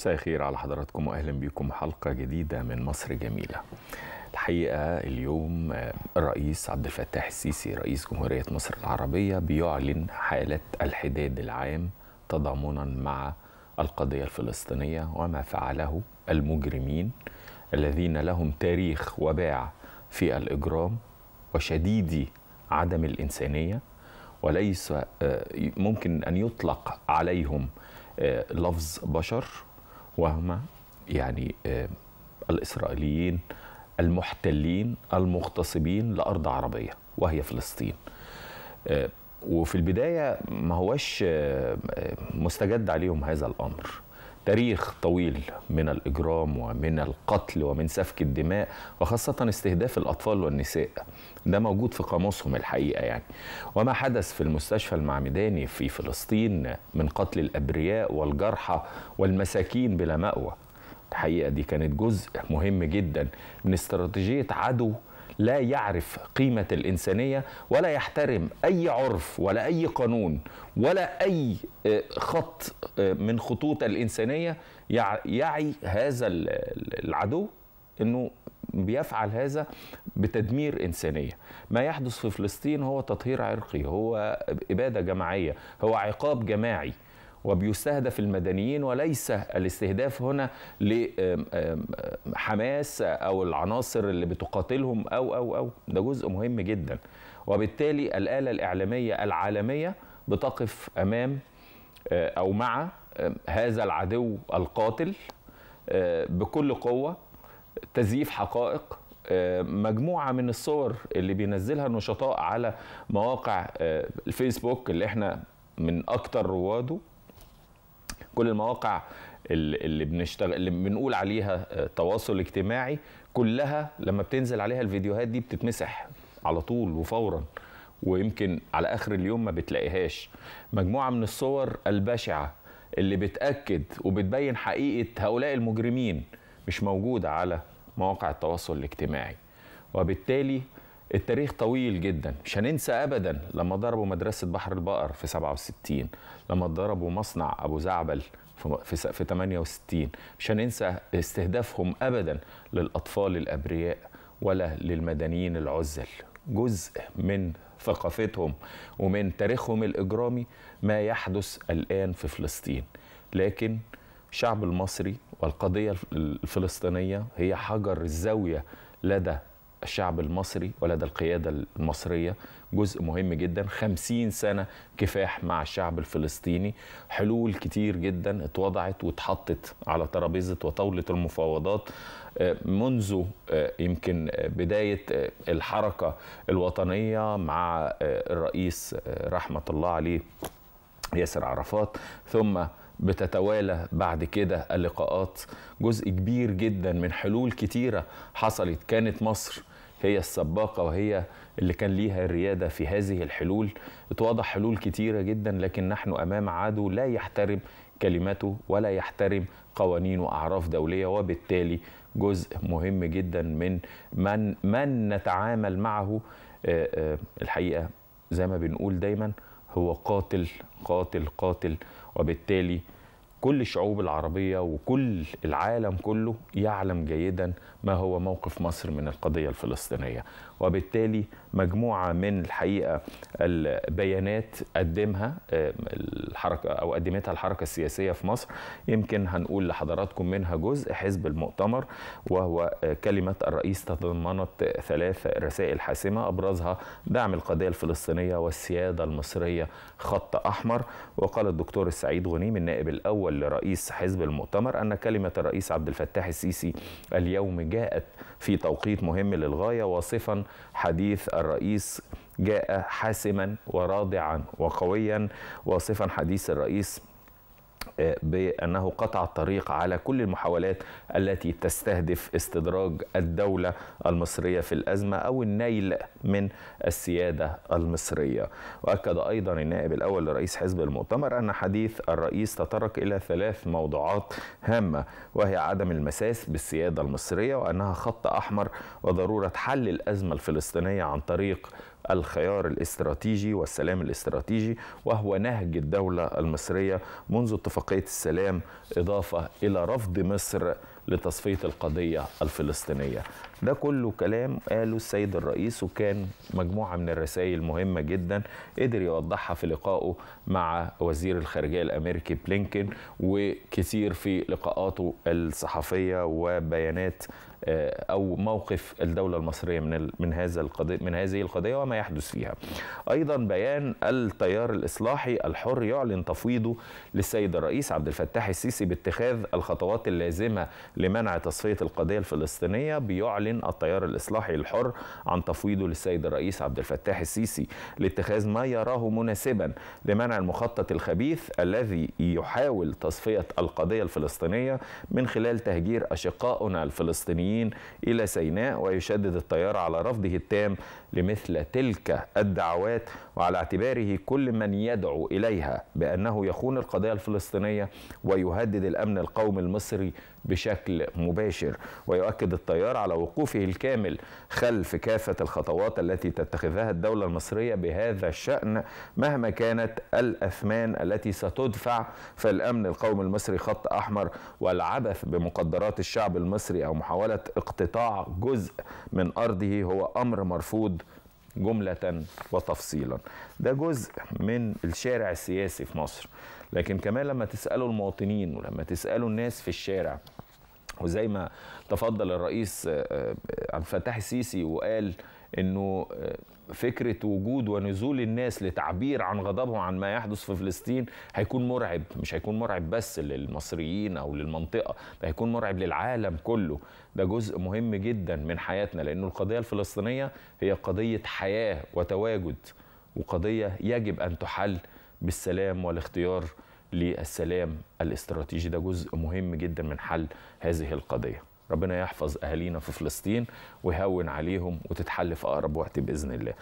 مساء الخير على حضراتكم واهلا بيكم حلقه جديده من مصر جميله الحقيقه اليوم الرئيس عبد الفتاح السيسي رئيس جمهوريه مصر العربيه بيعلن حاله الحداد العام تضامنا مع القضيه الفلسطينيه وما فعله المجرمين الذين لهم تاريخ وباع في الاجرام وشديد عدم الانسانيه وليس آه، ممكن ان يطلق عليهم آه، لفظ بشر وهم يعني آه، الإسرائيليين المحتلين المغتصبين لأرض عربية وهي فلسطين آه، وفي البداية ما هوش آه، مستجد عليهم هذا الأمر تاريخ طويل من الإجرام ومن القتل ومن سفك الدماء وخاصة استهداف الأطفال والنساء ده موجود في قاموسهم الحقيقة يعني وما حدث في المستشفى المعمداني في فلسطين من قتل الأبرياء والجرحى والمساكين بلا مأوى الحقيقة دي كانت جزء مهم جدا من استراتيجية عدو لا يعرف قيمة الإنسانية ولا يحترم أي عرف ولا أي قانون ولا أي آه، خط آه، من خطوط الإنسانية يعي هذا العدو أنه بيفعل هذا بتدمير إنسانية ما يحدث في فلسطين هو تطهير عرقي هو إبادة جماعية هو عقاب جماعي وبيستهدف المدنيين وليس الاستهداف هنا لحماس أو العناصر اللي بتقاتلهم أو أو أو ده جزء مهم جدا وبالتالي الآلة الإعلامية العالمية بتقف أمام آه، أو مع هذا العدو القاتل آه، بكل قوة تزييف حقائق آه، مجموعة من الصور اللي بينزلها النشطاء على مواقع الفيسبوك اللي احنا من أكتر رواده كل المواقع اللي بنشتغل اللي بنقول عليها آه، تواصل اجتماعي كلها لما بتنزل عليها الفيديوهات دي بتتمسح على طول وفورا ويمكن على اخر اليوم ما بتلاقيهاش مجموعه من الصور البشعه اللي بتاكد وبتبين حقيقه هؤلاء المجرمين مش موجوده على مواقع التواصل الاجتماعي وبالتالي التاريخ طويل جدا مش هننسى ابدا لما ضربوا مدرسه بحر البقر في 67 لما ضربوا مصنع ابو زعبل في في 68 مش هننسى استهدافهم ابدا للاطفال الابرياء ولا للمدنيين العزل جزء من ثقافتهم ومن تاريخهم الاجرامي ما يحدث الان في فلسطين لكن الشعب المصري والقضيه الفلسطينيه هي حجر الزاويه لدى الشعب المصري ولدى القيادة المصرية جزء مهم جدا خمسين سنة كفاح مع الشعب الفلسطيني حلول كتير جدا اتوضعت واتحطت على ترابيزة وطاولة المفاوضات آه، منذ آه، يمكن آه، بداية الحركة الوطنية مع الرئيس رحمة الله عليه ياسر عرفات ثم بتتوالى بعد كده اللقاءات جزء كبير جدا من حلول كتيرة حصلت كانت مصر هي السباقة وهي اللي كان ليها الريادة في هذه الحلول اتوضح حلول كتيرة جدا لكن نحن أمام عدو لا يحترم كلمته ولا يحترم قوانين وأعراف دولية وبالتالي جزء مهم جدا من من, من نتعامل معه آه، آه، الحقيقة زي ما بنقول دايما هو قاتل قاتل قاتل وبالتالي كل الشعوب العربيه وكل العالم كله يعلم جيدا ما هو موقف مصر من القضية الفلسطينية وبالتالي مجموعة من الحقيقة البيانات قدمها الحركة أو قدمتها الحركة السياسية في مصر يمكن هنقول لحضراتكم منها جزء حزب المؤتمر وهو آه، كلمة الرئيس تضمنت ثلاث رسائل حاسمة أبرزها دعم القضية الفلسطينية والسيادة المصرية خط أحمر وقال الدكتور السعيد غنيم النائب الأول لرئيس حزب المؤتمر أن كلمة الرئيس عبد الفتاح السيسي اليوم جاءت في توقيت مهم للغاية واصفا حديث الرئيس جاء حاسما وراضعا وقويا واصفا حديث الرئيس بأنه قطع الطريق على كل المحاولات التي تستهدف استدراج الدولة المصرية في الأزمة أو النيل من السيادة المصرية وأكد أيضا النائب الأول لرئيس حزب المؤتمر أن حديث الرئيس تطرق إلى ثلاث موضوعات هامة وهي عدم المساس بالسيادة المصرية وأنها خط أحمر وضرورة حل الأزمة الفلسطينية عن طريق الخيار الاستراتيجي والسلام الاستراتيجي وهو نهج الدولة المصرية منذ اتفاقية السلام إضافة إلى رفض مصر لتصفية القضية الفلسطينية ده كله كلام قاله السيد الرئيس وكان مجموعة من الرسائل مهمة جدا قدر يوضحها في لقائه مع وزير الخارجية الأمريكي بلينكن وكثير في لقاءاته الصحفية وبيانات آه، او موقف الدوله المصريه من من هذا القضيه من هذه القضيه وما يحدث فيها. ايضا بيان التيار الاصلاحي الحر يعلن تفويضه للسيد الرئيس عبد الفتاح السيسي باتخاذ الخطوات اللازمه لمنع تصفيه القضيه الفلسطينيه بيعلن التيار الاصلاحي الحر عن تفويضه للسيد الرئيس عبد الفتاح السيسي لاتخاذ ما يراه مناسبا لمنع المخطط الخبيث الذي يحاول تصفيه القضيه الفلسطينيه من خلال تهجير اشقائنا الفلسطينيين الإسرائيليين إلى سيناء ويشدد الطيار على رفضه التام لمثل تلك الدعوات وعلى اعتباره كل من يدعو إليها بأنه يخون القضية الفلسطينية ويهدد الأمن القومي المصري بشكل مباشر ويؤكد التيار على وقوفه الكامل خلف كافة الخطوات التي تتخذها الدولة المصرية بهذا الشأن مهما كانت الأثمان التي ستدفع فالأمن القومي المصري خط أحمر والعبث بمقدرات الشعب المصري أو محاولة اقتطاع جزء من أرضه هو أمر مرفوض جملة وتفصيلا ده جزء من الشارع السياسي في مصر لكن كمان لما تسألوا المواطنين ولما تسألوا الناس في الشارع وزي ما تفضل الرئيس آه، آه، عبد الفتاح السيسي وقال انه آه، فكره وجود ونزول الناس لتعبير عن غضبهم عن ما يحدث في فلسطين هيكون مرعب مش هيكون مرعب بس للمصريين او للمنطقه ده هيكون مرعب للعالم كله ده جزء مهم جدا من حياتنا لأن القضيه الفلسطينيه هي قضيه حياه وتواجد وقضيه يجب ان تحل بالسلام والاختيار للسلام الاستراتيجي ده جزء مهم جدا من حل هذه القضيه ربنا يحفظ اهالينا في فلسطين ويهون عليهم وتتحل في اقرب وقت باذن الله.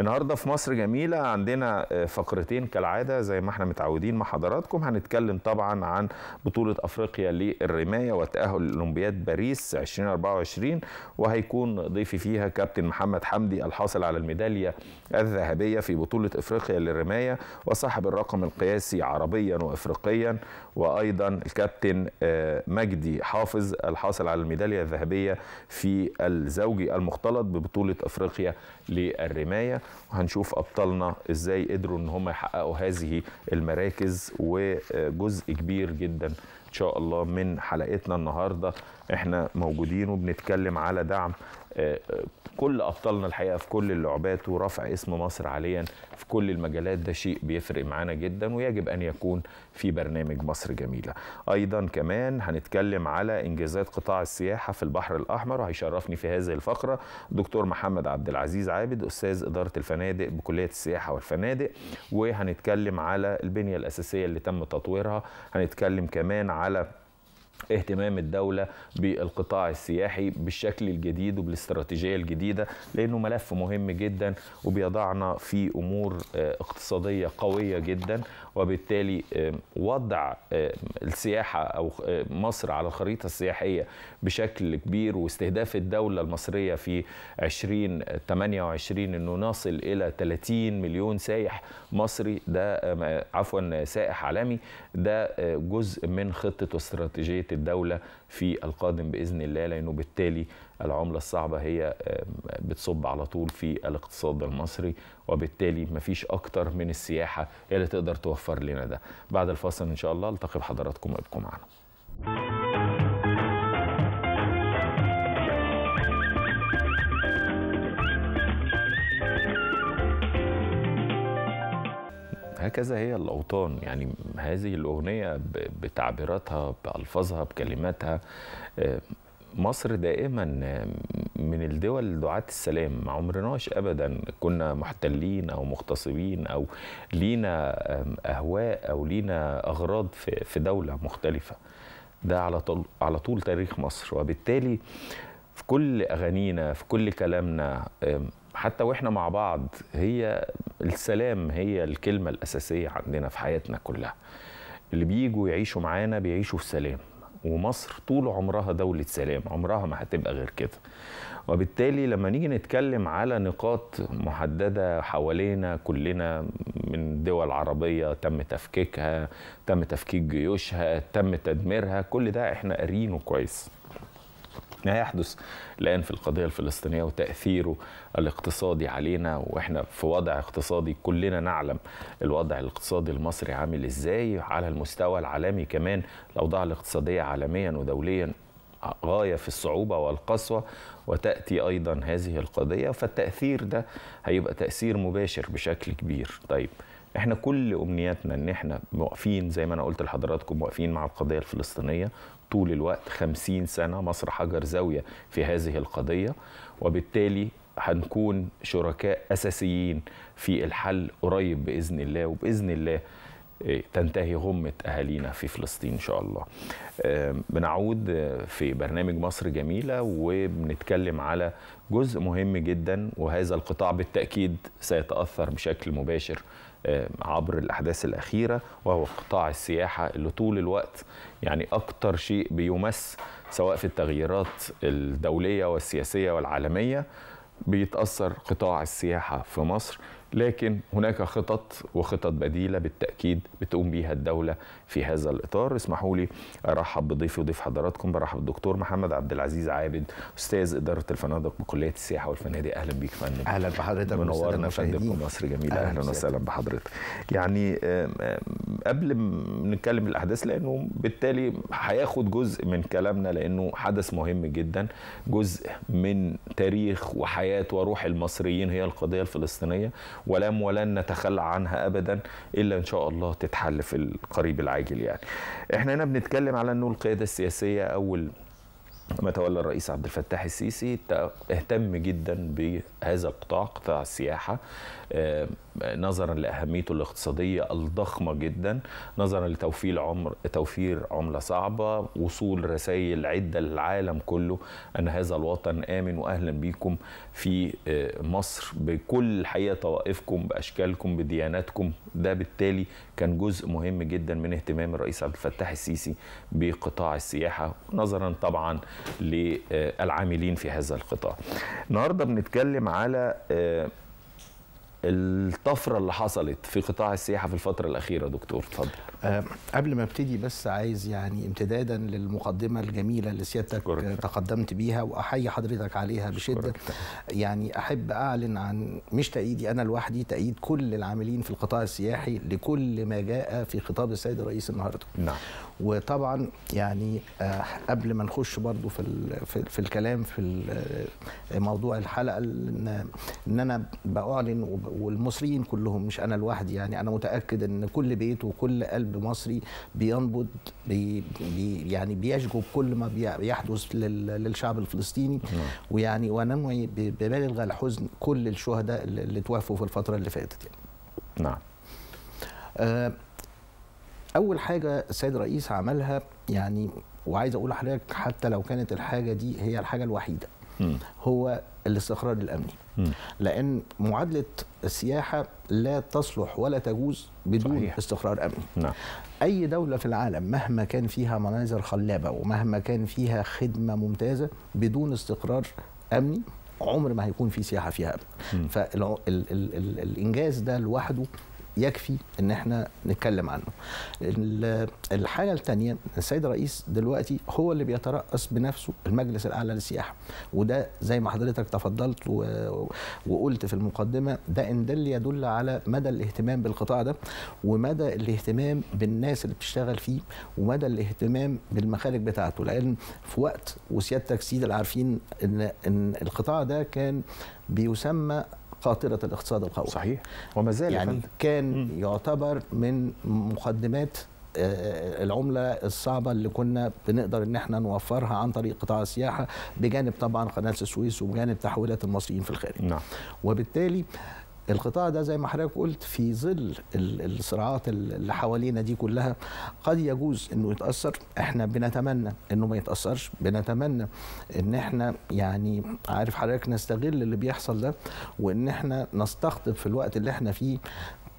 النهارده في مصر جميله عندنا آه، فقرتين كالعاده زي ما احنا متعودين مع حضراتكم هنتكلم طبعا عن بطوله افريقيا للرمايه والتاهل لاولمبياد باريس 2024 وهيكون ضيفي فيها كابتن محمد حمدي الحاصل على الميداليه الذهبيه في بطوله افريقيا للرمايه وصاحب الرقم القياسي عربيا وافريقيا وايضا الكابتن آه، مجدي حافظ الحاصل على الميداليه الميدالية الذهبية في الزوجي المختلط ببطولة أفريقيا للرماية وهنشوف أبطالنا إزاي قدروا إن هم يحققوا هذه المراكز وجزء كبير جدا إن شاء الله من حلقتنا النهاردة إحنا موجودين وبنتكلم على دعم كل ابطالنا الحقيقه في كل اللعبات ورفع اسم مصر عاليا في كل المجالات ده شيء بيفرق معانا جدا ويجب ان يكون في برنامج مصر جميله ايضا كمان هنتكلم على انجازات قطاع السياحه في البحر الاحمر وهيشرفني في هذه الفقره دكتور محمد عبد العزيز عابد استاذ اداره الفنادق بكليه السياحه والفنادق وهنتكلم على البنيه الاساسيه اللي تم تطويرها هنتكلم كمان على اهتمام الدولة بالقطاع السياحي بالشكل الجديد وبالاستراتيجية الجديدة لأنه ملف مهم جدا وبيضعنا في أمور آه، اقتصادية قوية جدا وبالتالي آه، وضع آه، السياحة أو مصر على الخريطة السياحية بشكل كبير واستهداف الدولة المصرية في 2028 أنه نصل إلى 30 مليون سائح مصري ده عفوا سائح عالمي ده جزء من خطة واستراتيجية ميزانيه الدوله في القادم باذن الله لانه بالتالي العمله الصعبه هي بتصب على طول في الاقتصاد المصري وبالتالي مفيش اكتر من السياحه اللي تقدر توفر لنا ده بعد الفاصل ان شاء الله التقي بحضراتكم وابقوا معنا هكذا هي الأوطان يعني هذه الأغنية بتعبيراتها بألفاظها بكلماتها آه، مصر دائما آه، من الدول دعاة السلام ما عمرناش ابدا كنا محتلين او مغتصبين او لينا آه، اهواء او لينا اغراض في دوله مختلفه ده على طول على طول تاريخ مصر وبالتالي في كل اغانينا في كل كلامنا حتى واحنا مع بعض هي السلام هي الكلمه الاساسيه عندنا في حياتنا كلها اللي بيجوا يعيشوا معانا بيعيشوا في سلام ومصر طول عمرها دولة سلام عمرها ما هتبقى غير كده وبالتالي لما نيجي نتكلم على نقاط محددة حوالينا كلنا من دول عربية تم تفكيكها تم تفكيك جيوشها تم تدميرها كل ده احنا قارينه كويس ما هيحدث الآن في القضية الفلسطينية وتأثيره الاقتصادي علينا وإحنا في وضع اقتصادي كلنا نعلم الوضع الاقتصادي المصري عامل إزاي على المستوى العالمي كمان الأوضاع الاقتصادية عالميا ودوليا غاية في الصعوبة والقسوة وتأتي أيضا هذه القضية فالتأثير ده هيبقى تأثير مباشر بشكل كبير طيب احنا كل امنياتنا ان احنا واقفين زي ما انا قلت لحضراتكم واقفين مع القضيه الفلسطينيه طول الوقت 50 سنة مصر حجر زاوية في هذه القضية وبالتالي هنكون شركاء أساسيين في الحل قريب بإذن الله وبإذن الله آه، تنتهي غمة أهالينا في فلسطين إن شاء الله آه، بنعود آه، في برنامج مصر جميلة وبنتكلم على جزء مهم جدا وهذا القطاع بالتأكيد سيتأثر بشكل مباشر آه، عبر الأحداث الأخيرة وهو قطاع السياحة اللي طول الوقت يعني أكتر شيء بيمس سواء في التغييرات الدولية والسياسية والعالمية بيتأثر قطاع السياحة في مصر لكن هناك خطط وخطط بديله بالتاكيد بتقوم بيها الدوله في هذا الاطار اسمحوا لي ارحب بضيفي وضيف حضراتكم برحب الدكتور محمد عبد العزيز عابد استاذ اداره الفنادق بكليه السياحه والفنادق اهلا بيك فندم اهلا بحضرتك منورنا فندم مصر جميله اهلا, أهلا وسهلا بحضرتك يعني قبل ما نتكلم الاحداث لانه بالتالي هياخد جزء من كلامنا لانه حدث مهم جدا جزء من تاريخ وحياه وروح المصريين هي القضيه الفلسطينيه ولم ولن نتخلى عنها ابدا الا ان شاء الله تتحل في القريب العاجل يعني احنا هنا بنتكلم على انه القياده السياسيه اول ما تولى الرئيس عبد الفتاح السيسي اهتم جدا بهذا القطاع قطاع السياحة آه، نظرا لاهميته الاقتصاديه الضخمه جدا نظرا لتوفير عمر توفير عمله صعبه وصول رسائل عده للعالم كله ان هذا الوطن امن واهلا بكم في آه، مصر بكل الحقيقه طوائفكم باشكالكم بدياناتكم ده بالتالي كان جزء مهم جدا من اهتمام الرئيس عبد الفتاح السيسي بقطاع السياحه نظرا طبعا للعاملين في هذا القطاع النهارده بنتكلم على آه، الطفره اللي حصلت في قطاع السياحه في الفتره الاخيره دكتور اتفضل أه قبل ما ابتدي بس عايز يعني امتدادا للمقدمه الجميله اللي سيادتك تقدمت بيها واحيي حضرتك عليها بشده يعني احب اعلن عن مش تاييدي انا لوحدي تاييد كل العاملين في القطاع السياحي لكل ما جاء في خطاب السيد الرئيس النهارده نعم وطبعا يعني آه، قبل ما نخش برضو في في الكلام في آه، موضوع الحلقه ان انا باعلن والمصريين كلهم مش انا لوحدي يعني انا متاكد ان كل بيت وكل قلب مصري بينبض بي بي يعني بيشجب كل ما بيحدث للشعب الفلسطيني نعم. ويعني وننوي ببالغ الحزن كل الشهداء اللي توفوا في الفتره اللي فاتت يعني. نعم آه، اول حاجه السيد الرئيس عملها يعني وعايز اقول لحضرتك حتى لو كانت الحاجه دي هي الحاجه الوحيده هو الاستقرار الامني لان معادله السياحه لا تصلح ولا تجوز بدون صحيح. استقرار امني نعم. اي دوله في العالم مهما كان فيها مناظر خلابه ومهما كان فيها خدمه ممتازه بدون استقرار امني عمر ما هيكون في سياحه فيها فالانجاز ده لوحده يكفي ان احنا نتكلم عنه الحاجه الثانيه السيد الرئيس دلوقتي هو اللي بيترأس بنفسه المجلس الاعلى للسياحه وده زي ما حضرتك تفضلت وقلت في المقدمه ده ان دل يدل على مدى الاهتمام بالقطاع ده ومدى الاهتمام بالناس اللي بتشتغل فيه ومدى الاهتمام بالمخارج بتاعته لان في وقت وسيادتك سيد عارفين ان ان القطاع ده كان بيسمى خاطرة الاقتصاد القومي صحيح وما زال يعني كان يعتبر من مقدمات آه، العمله الصعبه اللي كنا بنقدر ان احنا نوفرها عن طريق قطاع السياحه بجانب طبعا قناه السويس وبجانب تحويلات المصريين في الخارج نعم. وبالتالي القطاع ده زي ما حضرتك قلت في ظل الصراعات اللي حوالينا دي كلها قد يجوز انه يتاثر احنا بنتمنى انه ما يتاثرش بنتمنى ان احنا يعني عارف حضرتك نستغل اللي بيحصل ده وان احنا نستقطب في الوقت اللي احنا فيه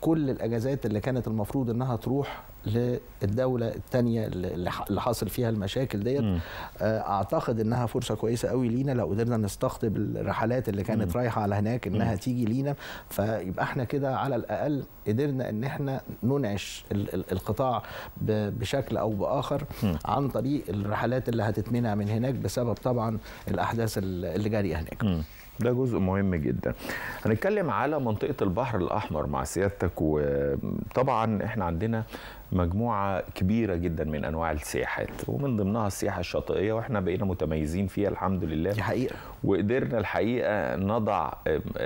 كل الاجازات اللي كانت المفروض انها تروح للدوله الثانيه اللي حاصل فيها المشاكل ديت آه، اعتقد انها فرصه كويسه قوي لينا لو قدرنا نستقطب الرحلات اللي كانت م. رايحه على هناك انها م. تيجي لينا فيبقى احنا كده على الاقل قدرنا ان احنا ننعش القطاع بشكل او باخر عن طريق الرحلات اللي هتتمنع من هناك بسبب طبعا الاحداث اللي جاريه هناك م. ده جزء مهم جدا هنتكلم على منطقه البحر الاحمر مع سيادتك وطبعا احنا عندنا مجموعه كبيره جدا من انواع السياحات ومن ضمنها السياحه الشاطئيه واحنا بقينا متميزين فيها الحمد لله دي حقيقه وقدرنا الحقيقه نضع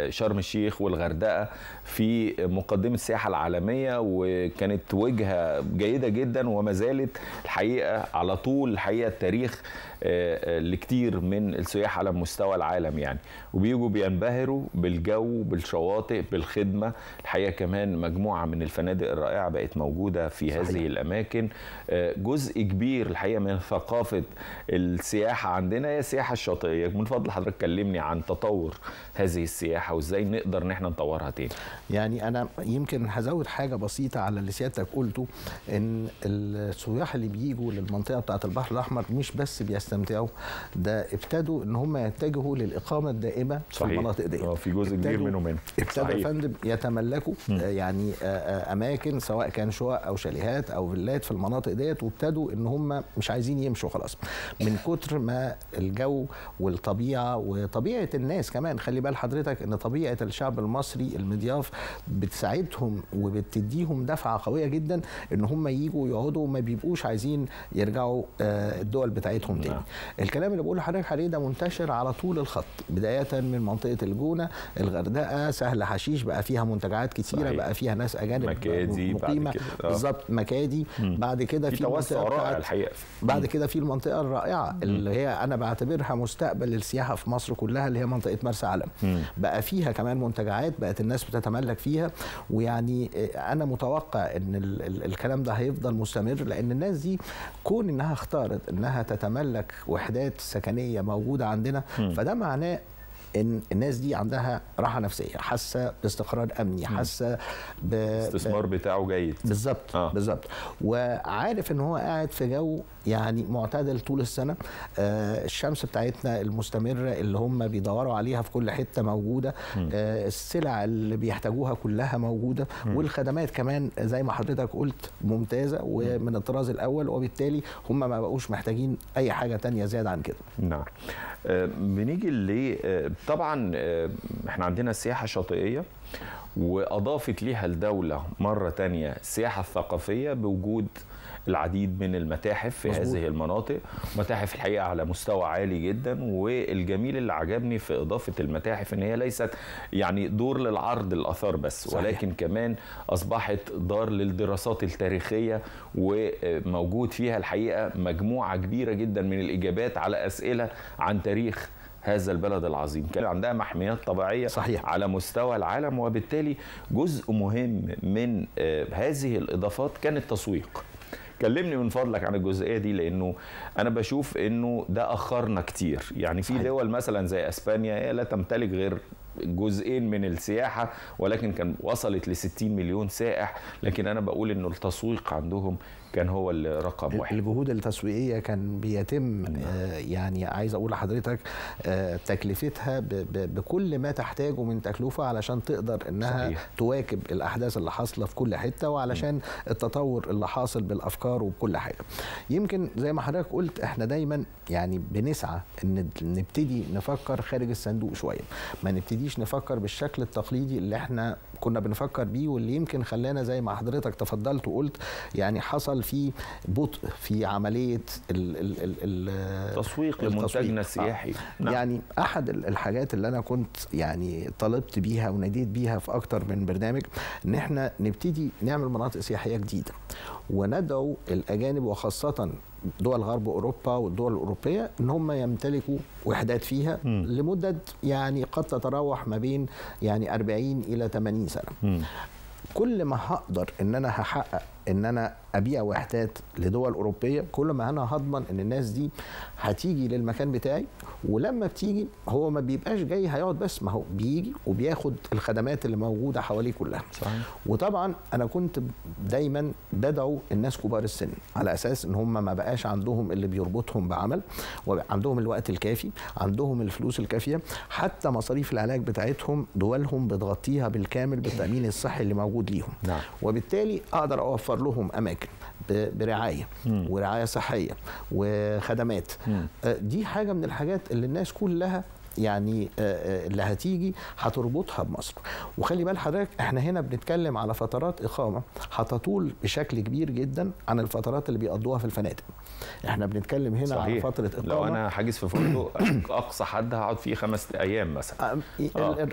شرم الشيخ والغردقه في مقدمه السياحه العالميه وكانت وجهه جيده جدا وما زالت الحقيقه على طول الحقيقه التاريخ آه، آه، لكتير من السياح على مستوى العالم يعني وبيجوا بينبهروا بالجو بالشواطئ بالخدمه الحقيقه كمان مجموعه من الفنادق الرائعه بقت موجوده في هذه الاماكن آه، جزء كبير الحقيقه من ثقافه السياحه عندنا هي السياحه الشاطئيه من فضل حضرتك كلمني عن تطور هذه السياحه وازاي نقدر ان احنا نطورها تاني يعني انا يمكن هزود حاجه بسيطه على اللي سيادتك قلته ان السياح اللي بيجوا للمنطقه بتاعه البحر الاحمر مش بس بيستمتعوا ده ابتدوا ان هم يتجهوا للاقامه الدائمه صحيح. في المناطق دي اه في جزء كبير منهم ابتدوا يا فندم يتملكوا آه، يعني آه، اماكن سواء كان شقق او شاليه شاليهات او فيلات في المناطق ديت وابتدوا ان هم مش عايزين يمشوا خلاص من كتر ما الجو والطبيعه وطبيعه الناس كمان خلي بال حضرتك ان طبيعه الشعب المصري المضياف بتساعدهم وبتديهم دفعه قويه جدا ان هم يجوا يقعدوا ما بيبقوش عايزين يرجعوا آه، الدول بتاعتهم تاني نعم. الكلام اللي بقوله لحضرتك عليه ده منتشر على طول الخط بدايه من منطقه الجونه الغردقه سهل حشيش بقى فيها منتجعات كتيره صحيح. بقى فيها ناس اجانب مقيمه آه. بالظبط مكادي بعد كده في, في توسع رائع الحقيقه بعد كده في المنطقه الرائعه اللي هي انا بعتبرها مستقبل السياحه في مصر كلها اللي هي منطقه مرسى علم بقى فيها كمان منتجعات بقت الناس بتتملك فيها ويعني انا متوقع ان ال ال الكلام ده هيفضل مستمر لان الناس دي كون انها اختارت انها تتملك وحدات سكنيه موجوده عندنا فده معناه ان الناس دي عندها راحه نفسيه حاسه باستقرار امني حاسه باستثمار بتاعه جيد بالظبط آه. بالظبط وعارف ان هو قاعد في جو يعني معتدل طول السنه آه، الشمس بتاعتنا المستمره اللي هم بيدوروا عليها في كل حته موجوده آه، السلع اللي بيحتاجوها كلها موجوده والخدمات كمان زي ما حضرتك قلت ممتازه ومن الطراز الاول وبالتالي هم ما بقوش محتاجين اي حاجه تانية زياده عن كده نعم آه، بنيجي ليه طبعا احنا عندنا سياحه شاطئيه واضافت ليها الدوله مره تانية السياحه الثقافيه بوجود العديد من المتاحف في مزبوط. هذه المناطق متاحف الحقيقه على مستوى عالي جدا والجميل اللي عجبني في اضافه المتاحف ان هي ليست يعني دور للعرض الاثار بس صحيح. ولكن كمان اصبحت دار للدراسات التاريخيه وموجود فيها الحقيقه مجموعه كبيره جدا من الاجابات على اسئله عن تاريخ هذا البلد العظيم كان نعم. عندها محميات طبيعية صحيح. على مستوى العالم وبالتالي جزء مهم من آه، هذه الإضافات كان التسويق كلمني من فضلك عن الجزئيه دي لانه انا بشوف انه ده اخرنا كتير يعني في دول مثلا زي اسبانيا هي لا تمتلك غير جزئين من السياحة ولكن كان وصلت ل 60 مليون سائح لكن أنا بقول أنه التسويق عندهم كان هو الرقم واحد الجهود التسويقيه كان بيتم آه، يعني عايز اقول لحضرتك آه، تكلفتها بكل ما تحتاجه من تكلفه علشان تقدر انها صحيح. تواكب الاحداث اللي حاصله في كل حته وعلشان م. التطور اللي حاصل بالافكار وبكل حاجه يمكن زي ما حضرتك قلت احنا دايما يعني بنسعى ان نبتدي نفكر خارج الصندوق شويه ما نبتديش نفكر بالشكل التقليدي اللي احنا كنا بنفكر بيه واللي يمكن خلانا زي ما حضرتك تفضلت وقلت يعني حصل حصل في بطء في عمليه التسويق لمنتجنا السياحي آه. نعم. يعني احد الحاجات اللي انا كنت يعني طالبت بيها وناديت بيها في اكتر من برنامج ان احنا نبتدي نعمل مناطق سياحيه جديده وندعو الاجانب وخاصه دول غرب اوروبا والدول الاوروبيه ان هم يمتلكوا وحدات فيها م. لمده يعني قد تتراوح ما بين يعني 40 الى 80 سنه م. كل ما هقدر ان انا هحقق ان انا ابيع وحدات لدول اوروبيه كل ما انا هضمن ان الناس دي هتيجي للمكان بتاعي ولما بتيجي هو ما بيبقاش جاي هيقعد بس ما هو بيجي وبياخد الخدمات اللي موجوده حواليه كلها صحيح. وطبعا انا كنت دايما بدعو الناس كبار السن على اساس ان هم ما بقاش عندهم اللي بيربطهم بعمل وعندهم الوقت الكافي عندهم الفلوس الكافيه حتى مصاريف العلاج بتاعتهم دولهم بتغطيها بالكامل بالتامين الصحي اللي موجود ليهم نعم. وبالتالي اقدر اوفر نوفر لهم اماكن برعايه ورعايه صحيه وخدمات آه، دي حاجه من الحاجات اللي الناس كلها يعني آه، آه، اللي هتيجي هتربطها بمصر وخلي بال حضرتك احنا هنا بنتكلم على فترات اقامه هتطول بشكل كبير جدا عن الفترات اللي بيقضوها في الفنادق احنا بنتكلم هنا صحيح. على فتره اقامه لو انا حاجز في فندق اقصى حد هقعد فيه خمس ايام مثلا آه.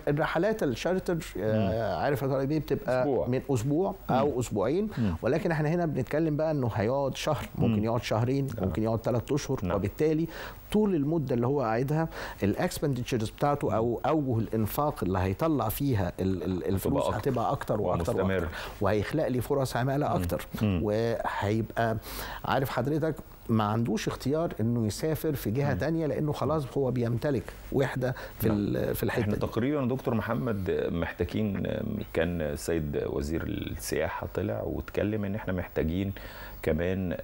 الرحلات الشارتر آه عارف حضرتك دي بتبقى أسبوع. من اسبوع او مم. اسبوعين مم. ولكن احنا هنا بنتكلم بقى انه هيقعد شهر ممكن يقعد شهرين مم. نعم. ممكن يقعد ثلاث اشهر نعم. وبالتالي طول المده اللي هو قاعدها الاكسبندتشرز بتاعته او اوجه الانفاق اللي هيطلع فيها الفلوس هتبقى, هتبقى اكتر واكتر واكتر وهيخلق لي فرص عماله اكتر وهيبقى عارف حضرتك ما عندوش اختيار انه يسافر في جهه م. تانية لانه خلاص هو بيمتلك وحده في م. نعم. في الحته احنا تقريبا دكتور محمد محتاجين كان السيد وزير السياحه طلع واتكلم ان احنا محتاجين كمان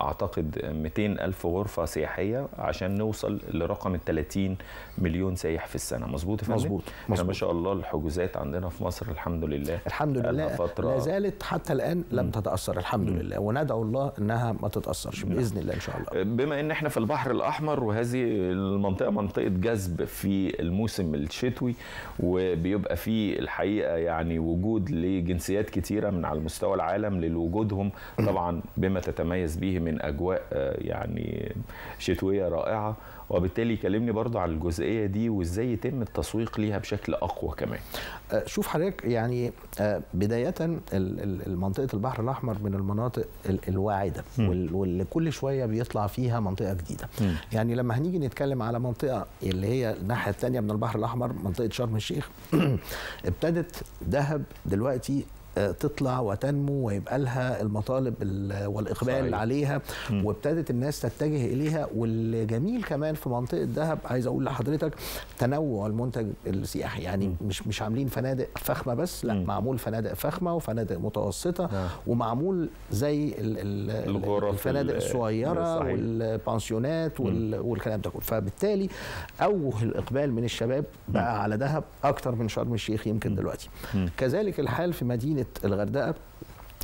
اعتقد 200 الف غرفه سياحيه عشان نوصل لرقم ال 30 مليون سايح في السنه مظبوط يا فندم مظبوط ما شاء الله الحجوزات عندنا في مصر الحمد لله الحمد لله فترة لا زالت حتى الان لم تتاثر الحمد م. لله وندعو الله انها ما تتاثرش نعم. باذن الله ان شاء الله بما ان احنا في البحر الاحمر وهذه المنطقه منطقه جذب في الموسم الشتوي وبيبقى فيه الحقيقه يعني وجود لجنسيات كتيره من على مستوى العالم لوجودهم طبعا بما تتميز به من اجواء آه، يعني شتويه رائعه وبالتالي كلمني برضو على الجزئيه دي وازاي يتم التسويق ليها بشكل اقوى كمان آه، شوف حضرتك يعني آه، بدايه منطقه البحر الاحمر من المناطق الواعده واللي كل شويه بيطلع فيها منطقه جديده م. يعني لما هنيجي نتكلم على منطقه اللي هي الناحيه الثانيه من البحر الاحمر منطقه شرم الشيخ ابتدت ذهب دلوقتي تطلع وتنمو ويبقى لها المطالب والاقبال صحيح. عليها وابتدت الناس تتجه اليها والجميل كمان في منطقه دهب عايز اقول لحضرتك تنوع المنتج السياحي يعني م. مش مش عاملين فنادق فخمه بس لا م. معمول فنادق فخمه وفنادق متوسطه م. آه. ومعمول زي الـ الـ الفنادق الصغيره والبانسيونات والكلام ده كله فبالتالي اوه الاقبال من الشباب بقى على دهب اكتر من شرم الشيخ يمكن دلوقتي كذلك الحال في مدينه منطقه الغردقه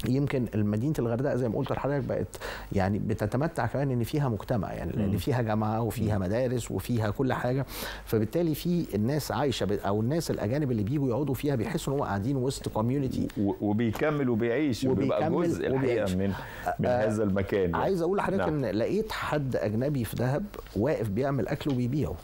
يمكن مدينه الغردقه زي ما قلت لحضرتك بقت يعني بتتمتع كمان ان فيها مجتمع يعني لان فيها جامعه وفيها مدارس وفيها كل حاجه فبالتالي في الناس عايشه او الناس الاجانب اللي بييجوا يقعدوا فيها بيحسوا ان هم قاعدين وسط كوميونتي وبيكمل وبيعيش وبيبقى جزء الحقيقه من من آه،, آه هذا المكان يعني. عايز اقول لحضرتك نعم. ان لقيت حد اجنبي في دهب واقف بيعمل اكل وبيبيعه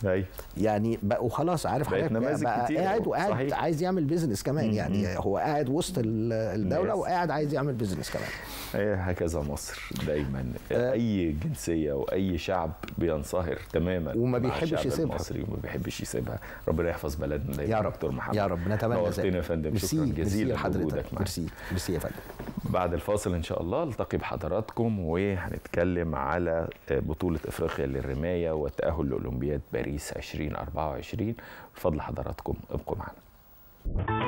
يعني بقوا خلاص عارف حضرتك بقى قاعد يعني. وقاعد عايز يعمل بيزنس كمان يعني هو قاعد وسط الدوله وقاعد عايز يعمل عامل بيزنس كمان إيه، هكذا مصر دايما آه. اي جنسيه واي شعب بينصهر تماما وما بيحبش يسيبها المصري وما بيحبش يسيبها ربنا يحفظ بلدنا يا رب دكتور محمد يا رب نتمنى ذلك يا فندم مرسي. شكرا جزيلا لوجودك معانا ميرسي ميرسي يا فندم بعد الفاصل ان شاء الله التقي بحضراتكم وهنتكلم على آه، بطوله افريقيا للرمايه والتاهل لاولمبياد باريس 2024 بفضل حضراتكم ابقوا معنا